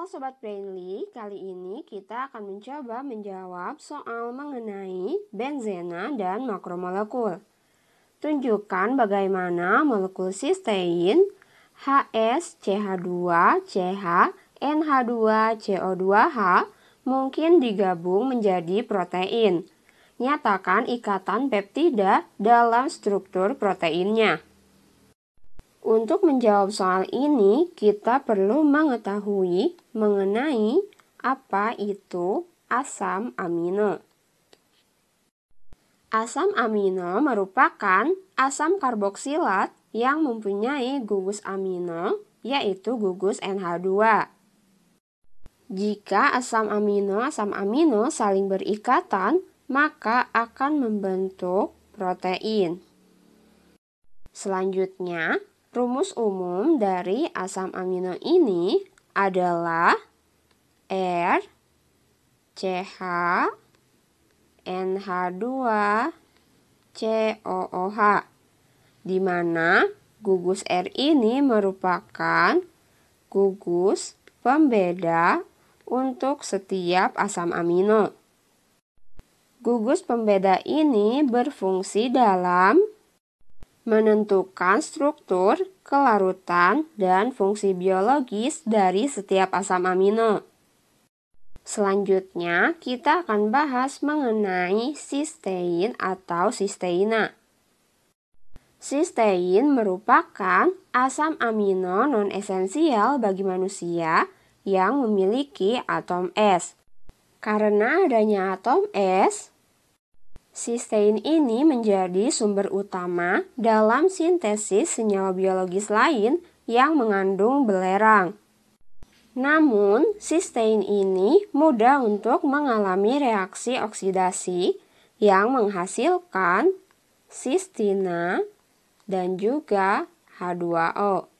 Halo Sobat Brainly, kali ini kita akan mencoba menjawab soal mengenai benzena dan makromolekul. Tunjukkan bagaimana molekul sistein HSCH2CH NH2CO2H mungkin digabung menjadi protein. Nyatakan ikatan peptida dalam struktur proteinnya. Untuk menjawab soal ini, kita perlu mengetahui mengenai apa itu asam amino. Asam amino merupakan asam karboksilat yang mempunyai gugus amino, yaitu gugus NH2. Jika asam amino-asam amino saling berikatan, maka akan membentuk protein. Selanjutnya, Rumus umum dari asam amino ini adalah R CH NH2 COOH di mana gugus R ini merupakan gugus pembeda untuk setiap asam amino. Gugus pembeda ini berfungsi dalam menentukan struktur, kelarutan, dan fungsi biologis dari setiap asam amino. Selanjutnya, kita akan bahas mengenai sistein atau sisteina. Sistein merupakan asam amino non-esensial bagi manusia yang memiliki atom S. Karena adanya atom S, Sistein ini menjadi sumber utama dalam sintesis senyawa biologis lain yang mengandung belerang. Namun, sistein ini mudah untuk mengalami reaksi oksidasi yang menghasilkan sistina dan juga H2O,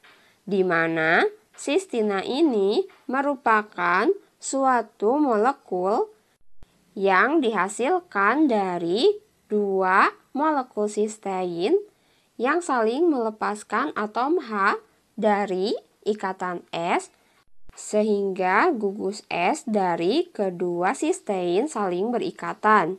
di mana sistina ini merupakan suatu molekul yang dihasilkan dari dua molekul sistein yang saling melepaskan atom H dari ikatan S sehingga gugus S dari kedua sistein saling berikatan.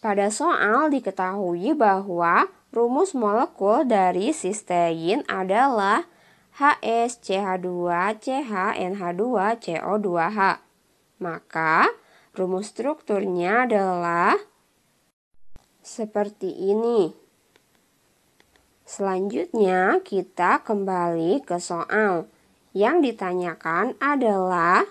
Pada soal diketahui bahwa rumus molekul dari sistein adalah HSCH2CHNH2CO2H. Maka Rumus strukturnya adalah seperti ini. Selanjutnya, kita kembali ke soal. Yang ditanyakan adalah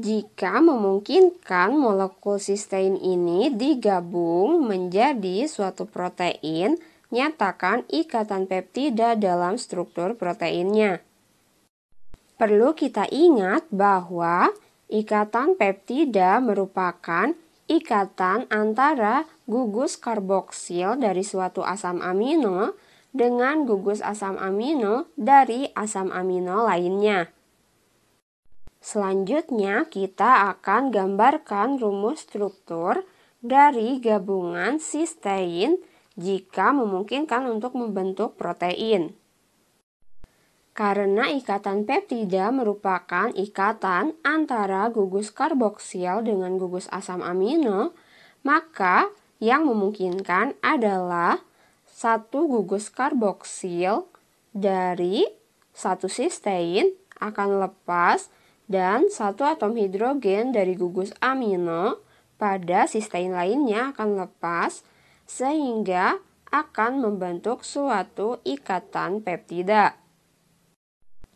jika memungkinkan molekul sistein ini digabung menjadi suatu protein, nyatakan ikatan peptida dalam struktur proteinnya. Perlu kita ingat bahwa Ikatan peptida merupakan ikatan antara gugus karboksil dari suatu asam amino dengan gugus asam amino dari asam amino lainnya. Selanjutnya, kita akan gambarkan rumus struktur dari gabungan sistein jika memungkinkan untuk membentuk protein karena ikatan peptida merupakan ikatan antara gugus karboksil dengan gugus asam amino, maka yang memungkinkan adalah satu gugus karboksil dari satu sistein akan lepas dan satu atom hidrogen dari gugus amino pada sistein lainnya akan lepas sehingga akan membentuk suatu ikatan peptida.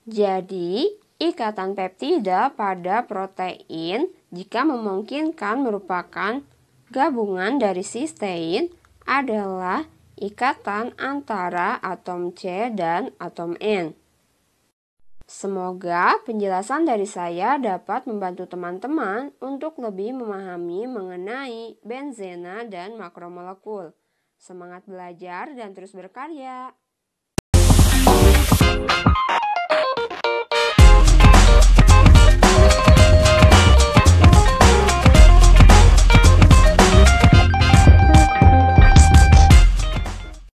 Jadi, ikatan peptida pada protein jika memungkinkan merupakan gabungan dari sistein adalah ikatan antara atom C dan atom N. Semoga penjelasan dari saya dapat membantu teman-teman untuk lebih memahami mengenai benzena dan makromolekul. Semangat belajar dan terus berkarya!